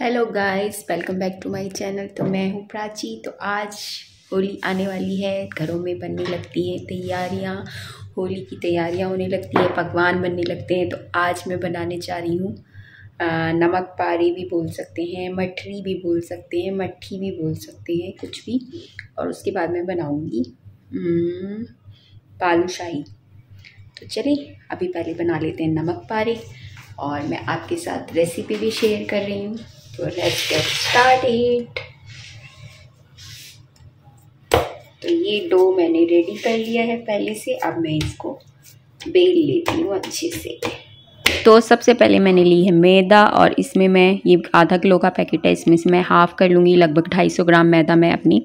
Hello guys welcome back to my channel तो मैं हूँ प्राची तो आज होली आने वाली है घरों में बनने लगती है तैयारियाँ होली की तैयारियाँ होने लगती है पकवान बनने लगते हैं तो आज मैं बनाने जा रही हूँ नमक पारे भी बोल सकते हैं मठरी भी बोल सकते हैं मट्ठी भी बोल सकते हैं कुछ भी और उसके बाद मैं बनाऊँगी पालू हम्म, शाही तो चलिए अभी पहले बना लेते हैं नमक पारे और मैं आपके साथ रेसिपी भी शेयर कर रही हूँ तो लेट्स गेट स्टार्टेड तो ये डो मैंने रेडी कर लिया है पहले से अब मैं इसको बेल लेती हूँ अच्छे से तो सबसे पहले मैंने ली है मैदा और इसमें मैं ये आधा किलो का पैकेट है इसमें से मैं हाफ़ कर लूँगी लगभग 250 ग्राम मैदा मैं अपनी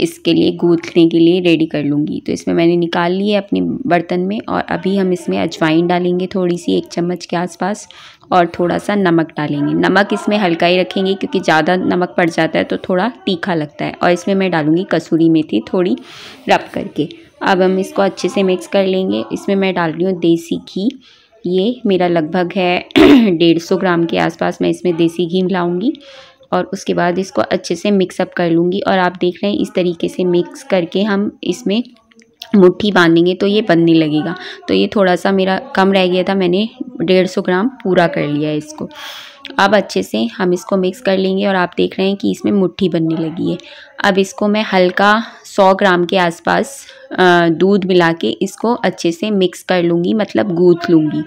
इसके लिए गूँथने के लिए रेडी कर लूँगी तो इसमें मैंने निकाल लिए अपने बर्तन में और अभी हम इसमें अजवाइन डालेंगे थोड़ी सी एक चम्मच के आसपास और थोड़ा सा नमक डालेंगे नमक इसमें हल्का ही रखेंगे क्योंकि ज़्यादा नमक पड़ जाता है तो थोड़ा तीखा लगता है और इसमें मैं डालूँगी कसूरी मेथी थोड़ी रब करके अब हम इसको अच्छे से मिक्स कर लेंगे इसमें मैं डाल रही हूँ देसी घी ये मेरा लगभग है डेढ़ सौ ग्राम के आसपास मैं इसमें देसी घी मिलाऊँगी और उसके बाद इसको अच्छे से मिक्सअप कर लूँगी और आप देख रहे हैं इस तरीके से मिक्स करके हम इसमें मुट्ठी बांधेंगे तो ये बनने लगेगा तो ये थोड़ा सा मेरा कम रह गया था मैंने डेढ़ सौ ग्राम पूरा कर लिया है इसको अब अच्छे से हम इसको मिक्स कर लेंगे और आप देख रहे हैं कि इसमें मुट्ठी बनने लगी है अब इसको मैं हल्का सौ ग्राम के आसपास दूध मिला के इसको अच्छे से मिक्स कर लूँगी मतलब गूँथ लूँगी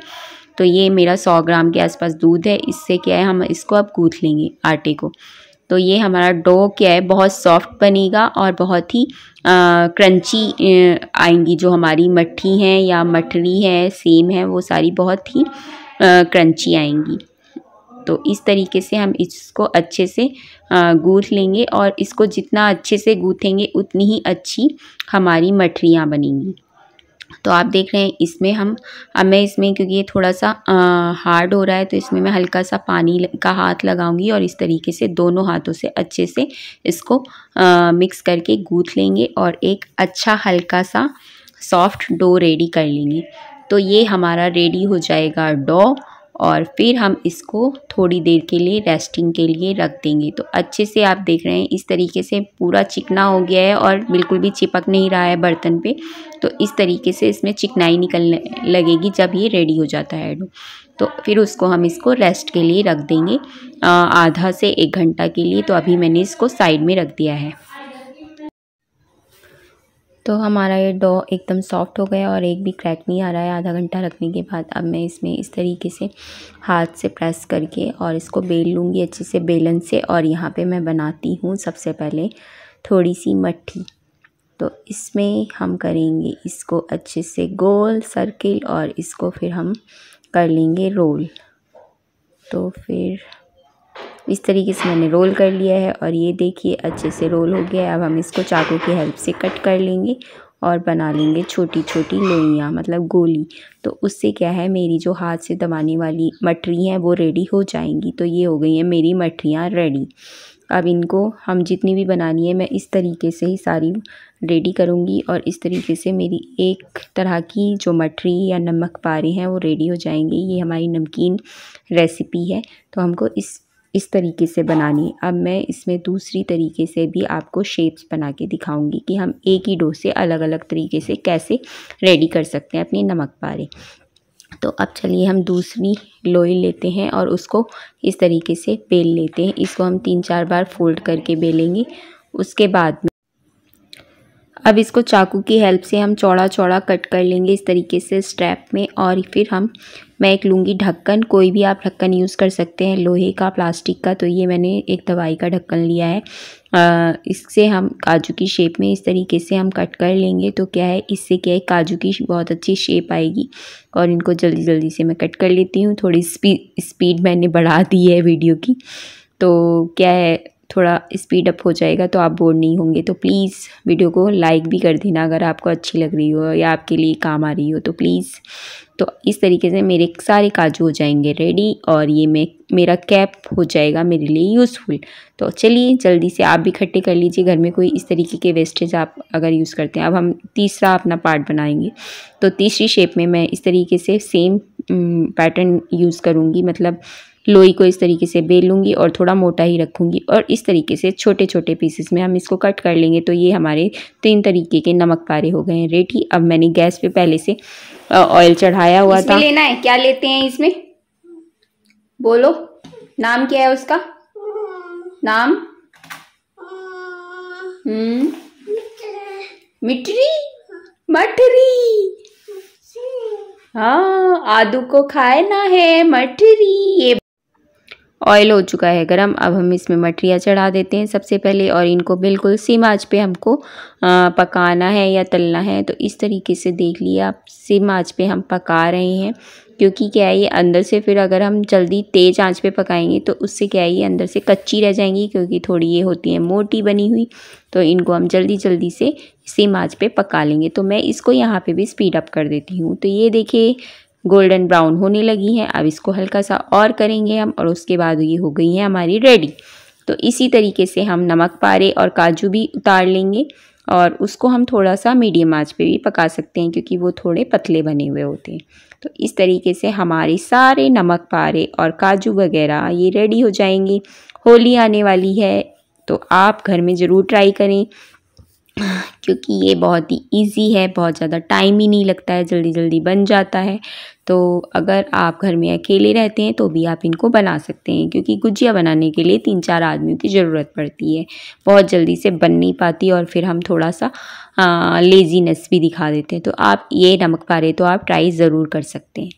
तो ये मेरा सौ ग्राम के आसपास दूध है इससे क्या है हम इसको अब गूँथ लेंगे आटे को तो ये हमारा डो क्या है बहुत सॉफ्ट बनेगा और बहुत ही आ, क्रंची आएंगी जो हमारी मट्ठी हैं या मठरी है सेम है वो सारी बहुत ही आ, क्रंची आएंगी तो इस तरीके से हम इसको अच्छे से गूँथ लेंगे और इसको जितना अच्छे से गूँथेंगे उतनी ही अच्छी हमारी मठरियाँ बनेंगी तो आप देख रहे हैं इसमें हम अब मैं इसमें क्योंकि ये थोड़ा सा हार्ड हो रहा है तो इसमें मैं हल्का सा पानी का हाथ लगाऊंगी और इस तरीके से दोनों हाथों से अच्छे से इसको आ, मिक्स करके गूँथ लेंगे और एक अच्छा हल्का सा सॉफ्ट डो रेडी कर लेंगे तो ये हमारा रेडी हो जाएगा डो और फिर हम इसको थोड़ी देर के लिए रेस्टिंग के लिए रख देंगे तो अच्छे से आप देख रहे हैं इस तरीके से पूरा चिकना हो गया है और बिल्कुल भी चिपक नहीं रहा है बर्तन पे तो इस तरीके से इसमें चिकनाई निकलने लगेगी जब ये रेडी हो जाता है एडो तो फिर उसको हम इसको रेस्ट के लिए रख देंगे आधा से एक घंटा के लिए तो अभी मैंने इसको साइड में रख दिया है तो हमारा ये डो एकदम सॉफ्ट हो गया और एक भी क्रैक नहीं आ रहा है आधा घंटा रखने के बाद अब मैं इसमें इस तरीके से हाथ से प्रेस करके और इसको बेल लूँगी अच्छे से बेलन से और यहाँ पे मैं बनाती हूँ सबसे पहले थोड़ी सी मट्ठी तो इसमें हम करेंगे इसको अच्छे से गोल सर्किल और इसको फिर हम कर लेंगे रोल तो फिर इस तरीके से मैंने रोल कर लिया है और ये देखिए अच्छे से रोल हो गया है अब हम इसको चाकू की हेल्प से कट कर लेंगे और बना लेंगे छोटी छोटी लोइयाँ मतलब गोली तो उससे क्या है मेरी जो हाथ से दबाने वाली मटरी हैं वो रेडी हो जाएंगी तो ये हो गई हैं मेरी मटरियाँ रेडी अब इनको हम जितनी भी बनानी है मैं इस तरीके से ही सारी रेडी करूँगी और इस तरीके से मेरी एक तरह की जो मटरी या नमक पारे हैं वो रेडी हो जाएंगे ये हमारी नमकीन रेसिपी है तो हमको इस इस तरीके से बनानी अब मैं इसमें दूसरी तरीके से भी आपको शेप्स बना के दिखाऊंगी कि हम एक ही डोसे अलग अलग तरीके से कैसे रेडी कर सकते हैं अपनी नमक पारे तो अब चलिए हम दूसरी लोई लेते हैं और उसको इस तरीके से बेल लेते हैं इसको हम तीन चार बार फोल्ड करके बेलेंगे उसके बाद में अब इसको चाकू की हेल्प से हम चौड़ा चौड़ा कट कर लेंगे इस तरीके से स्ट्रैप में और फिर हम मैं एक लूँगी ढक्कन कोई भी आप ढक्कन यूज़ कर सकते हैं लोहे का प्लास्टिक का तो ये मैंने एक दवाई का ढक्कन लिया है इससे हम काजू की शेप में इस तरीके से हम कट कर लेंगे तो क्या है इससे क्या है काजू की बहुत अच्छी शेप आएगी और इनको जल्दी जल्दी से मैं कट कर लेती हूँ थोड़ी स्पीड स्पीड मैंने बढ़ा दी है वीडियो की तो क्या है थोड़ा स्पीड अप हो जाएगा तो आप बोर नहीं होंगे तो प्लीज़ वीडियो को लाइक भी कर देना अगर आपको अच्छी लग रही हो या आपके लिए काम आ रही हो तो प्लीज़ तो इस तरीके से मेरे सारे काजू हो जाएंगे रेडी और ये मैं मेरा कैप हो जाएगा मेरे लिए यूज़फुल तो चलिए जल्दी से आप भी इकट्ठे कर लीजिए घर में कोई इस तरीके के वेस्टेज आप अगर यूज़ करते हैं अब हम तीसरा अपना पार्ट बनाएंगे तो तीसरी शेप में मैं इस तरीके से सेम पैटर्न यूज़ करूँगी मतलब लोई को इस तरीके से बेल लूँगी और थोड़ा मोटा ही रखूँगी और इस तरीके से छोटे छोटे पीसेस में हम इसको कट कर लेंगे तो ये हमारे तीन तरीके के नमक पारे हो गए हैं रेडी अब मैंने गैस पे पहले से ऑयल चढ़ाया हुआ था लेना है क्या लेते हैं इसमें बोलो नाम क्या है उसका नाम हम्म। मिठरी मठरी हाँ आदू को खाए ना है मठरी ये ऑयल हो चुका है गरम अब हम इसमें मठरियाँ चढ़ा देते हैं सबसे पहले और इनको बिल्कुल सिम आँच पे हमको पकाना है या तलना है तो इस तरीके से देख लिए आप सिम आँच पे हम पका रहे हैं क्योंकि क्या है ये अंदर से फिर अगर हम जल्दी तेज़ आँच पे पकाएंगे तो उससे क्या है ये अंदर से कच्ची रह जाएंगी क्योंकि थोड़ी ये होती है मोटी बनी हुई तो इनको हम जल्दी जल्दी से सिम आँच पर पका लेंगे तो मैं इसको यहाँ पर भी स्पीड अप कर देती हूँ तो ये देखिए गोल्डन ब्राउन होने लगी हैं अब इसको हल्का सा और करेंगे हम और उसके बाद ये हो गई हैं हमारी रेडी तो इसी तरीके से हम नमक पारे और काजू भी उतार लेंगे और उसको हम थोड़ा सा मीडियम आंच पे भी पका सकते हैं क्योंकि वो थोड़े पतले बने हुए होते हैं तो इस तरीके से हमारे सारे नमक पारे और काजू वगैरह ये रेडी हो जाएंगे होली आने वाली है तो आप घर में ज़रूर ट्राई करें क्योंकि ये बहुत ही इजी है बहुत ज़्यादा टाइम ही नहीं लगता है जल्दी जल्दी बन जाता है तो अगर आप घर में अकेले रहते हैं तो भी आप इनको बना सकते हैं क्योंकि गुजिया बनाने के लिए तीन चार आदमियों की ज़रूरत पड़ती है बहुत जल्दी से बन नहीं पाती और फिर हम थोड़ा सा आ, लेजीनेस भी दिखा देते हैं तो आप ये नमक पारे तो आप ट्राई ज़रूर कर सकते हैं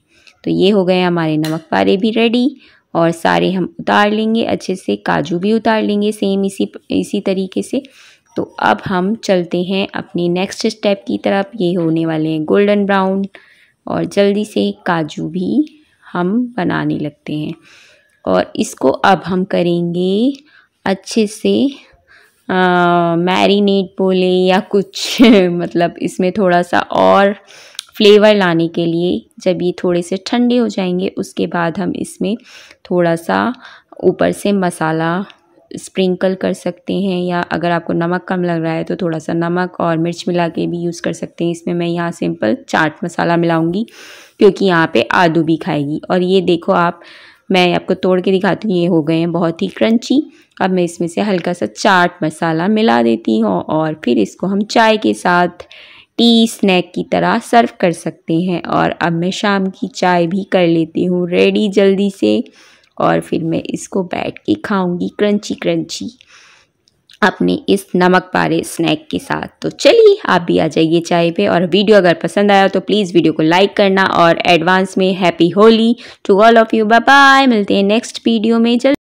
तो ये हो गए हमारे नमक पारे भी रेडी और सारे हम उतार लेंगे अच्छे से काजू भी उतार लेंगे सेम इसी इसी तरीके से तो अब हम चलते हैं अपने नेक्स्ट स्टेप की तरफ ये होने वाले हैं गोल्डन ब्राउन और जल्दी से काजू भी हम बनाने लगते हैं और इसको अब हम करेंगे अच्छे से मैरिनेट बोले या कुछ मतलब इसमें थोड़ा सा और फ्लेवर लाने के लिए जब ये थोड़े से ठंडे हो जाएंगे उसके बाद हम इसमें थोड़ा सा ऊपर से मसाला स्प्रिंकल कर सकते हैं या अगर आपको नमक कम लग रहा है तो थोड़ा सा नमक और मिर्च मिला के भी यूज़ कर सकते हैं इसमें मैं यहाँ सिंपल चाट मसाला मिलाऊँगी क्योंकि यहाँ पे आलू भी खाएगी और ये देखो आप मैं आपको तोड़ के दिखाती हूँ ये हो गए हैं बहुत ही क्रंची अब मैं इसमें से हल्का सा चाट मसाला मिला देती हूँ और फिर इसको हम चाय के साथ टी स्नैक की तरह सर्व कर सकते हैं और अब मैं शाम की चाय भी कर लेती हूँ रेडी जल्दी से और फिर मैं इसको बैठ के खाऊंगी क्रंची क्रंची अपने इस नमक पारे स्नैक के साथ तो चलिए आप भी आ जाइए चाय पे और वीडियो अगर पसंद आया तो प्लीज़ वीडियो को लाइक करना और एडवांस में happy Holi to all of you bye bye मिलते हैं नेक्स्ट वीडियो में जल्द